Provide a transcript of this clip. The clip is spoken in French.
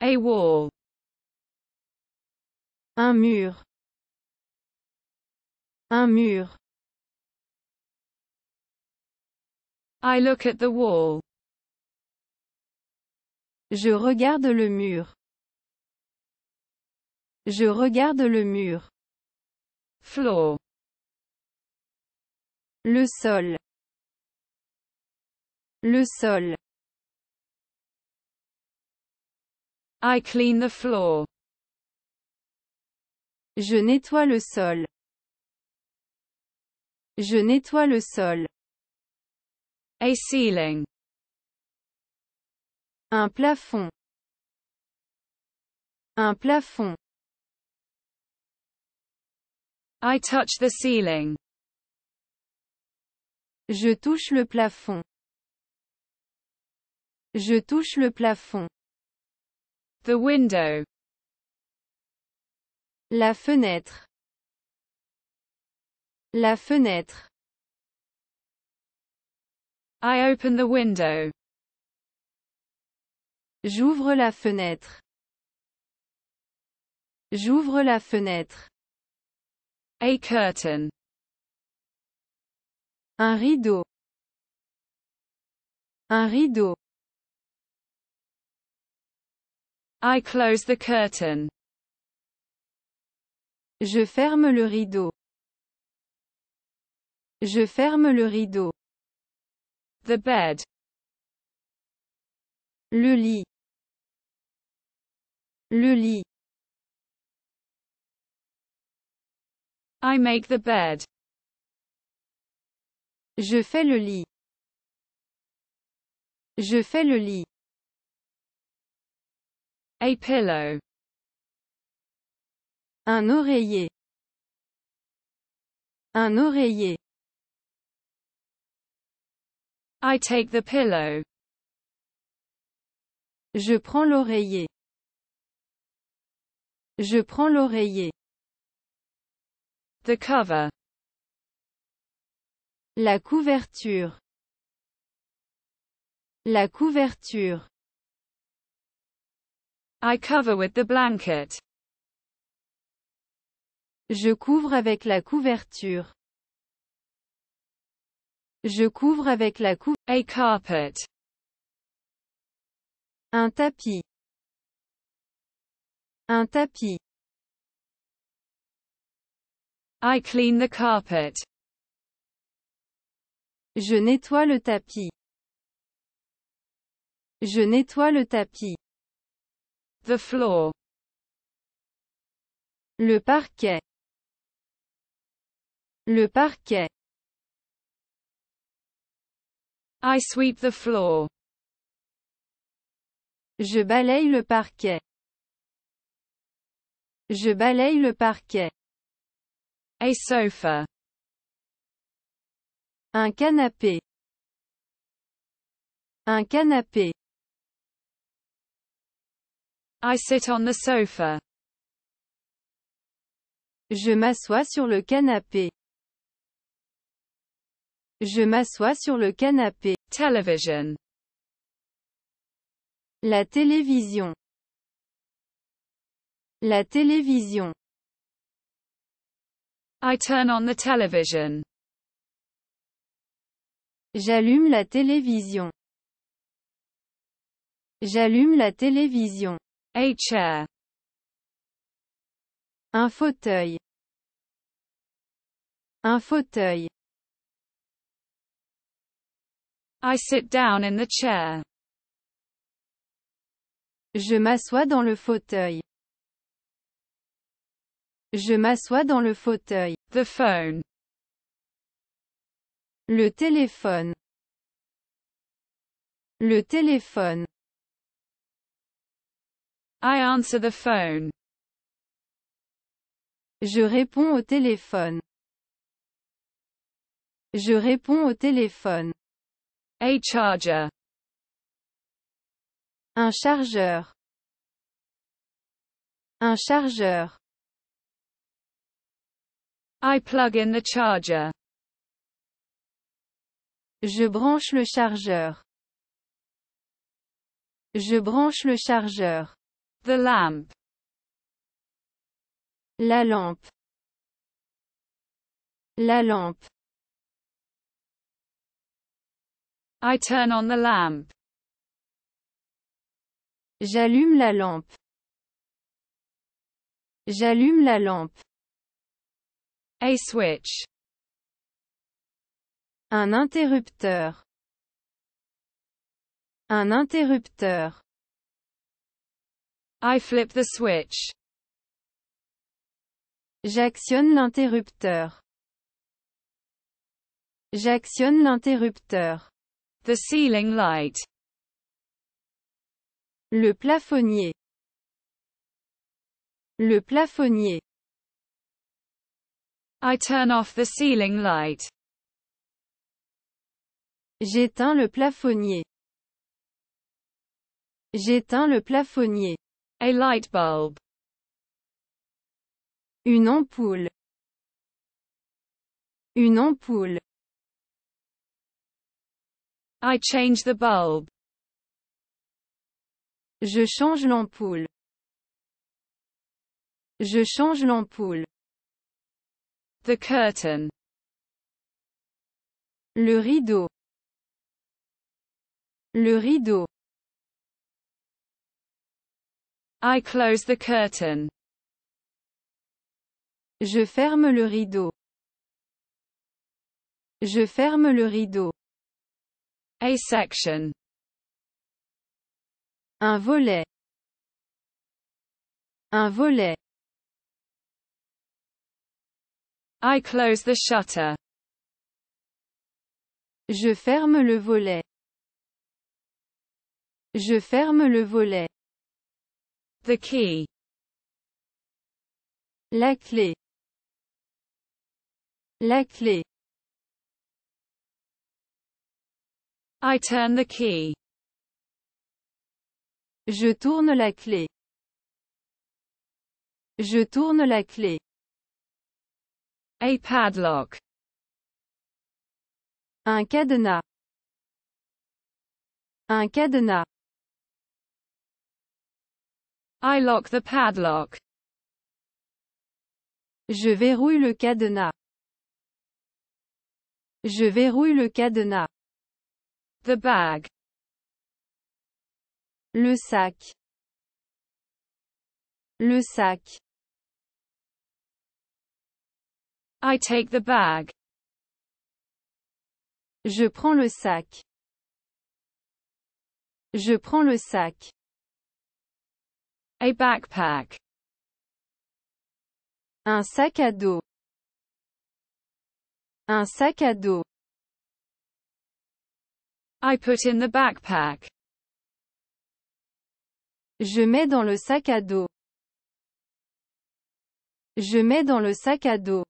A wall. Un mur. Un mur. I look at the wall. Je regarde le mur. Je regarde le mur. Floor. Le sol. Le sol. I clean the floor. Je nettoie le sol. Je nettoie le sol. A ceiling. Un plafond. Un plafond. I touch the ceiling. Je touche le plafond. Je touche le plafond. The window. La fenêtre. La fenêtre. I open the window. J'ouvre la fenêtre. J'ouvre la fenêtre. A curtain. Un rideau. Un rideau. I close the curtain. Je ferme le rideau. Je ferme le rideau. The bed. Le lit. Le lit. I make the bed. Je fais le lit. Je fais le lit. A pillow. Un oreiller. Un oreiller. I take the pillow. Je prends l'oreiller. Je prends l'oreiller. The cover. La couverture. La couverture. I cover with the blanket. Je couvre avec la couverture. Je couvre avec la couverture. A carpet. Un tapis. Un tapis. I clean the carpet. Je nettoie le tapis. Je nettoie le tapis. Le parquet. Le parquet. I sweep the floor. Je balaye le parquet. Je balaye le parquet. A sofa. Un canapé. Un canapé. I sit on the sofa. Je m'assois sur le canapé. Je m'assois sur le canapé. Television. La télévision. La télévision. I turn on the television. J'allume la télévision. J'allume la télévision. Un fauteuil. Un fauteuil. I sit down in the chair. Je m'assois dans le fauteuil. Je m'assois dans le fauteuil. The phone. Le téléphone. Le téléphone. I answer the phone. Je réponds au téléphone. Je réponds au téléphone. A charger. Un chargeur. Un chargeur. I plug in the charger. Je branche le chargeur. Je branche le chargeur. The lamp. La lampe. La lampe. I turn on the lamp. J'allume la lampe. J'allume la lampe. A switch. Un interrupteur. Un interrupteur. I flip the switch. J'actionne l'interrupteur. J'actionne l'interrupteur. The ceiling light. Le plafonnier. Le plafonnier. I turn off the ceiling light. J'éteins le plafonnier. J'éteins le plafonnier. A light bulb. Une ampoule. Une ampoule. I change the bulb. Je change l'ampoule. Je change l'ampoule. The curtain. Le rideau. Le rideau. I close the curtain. Je ferme le rideau. Je ferme le rideau. A section. Un volet. Un volet. I close the shutter. Je ferme le volet. Je ferme le volet. The key. La clé. La clé. I turn the key. Je tourne la clé. Je tourne la clé. A padlock. Un cadenas. Un cadenas. I lock the padlock. Je verrouille le cadenas. Je verrouille le cadenas. The bag. Le sac. Le sac. I take the bag. Je prends le sac. Je prends le sac. A backpack. Un sac à dos. Un sac à dos. I put in the backpack. Je mets dans le sac à dos. Je mets dans le sac à dos.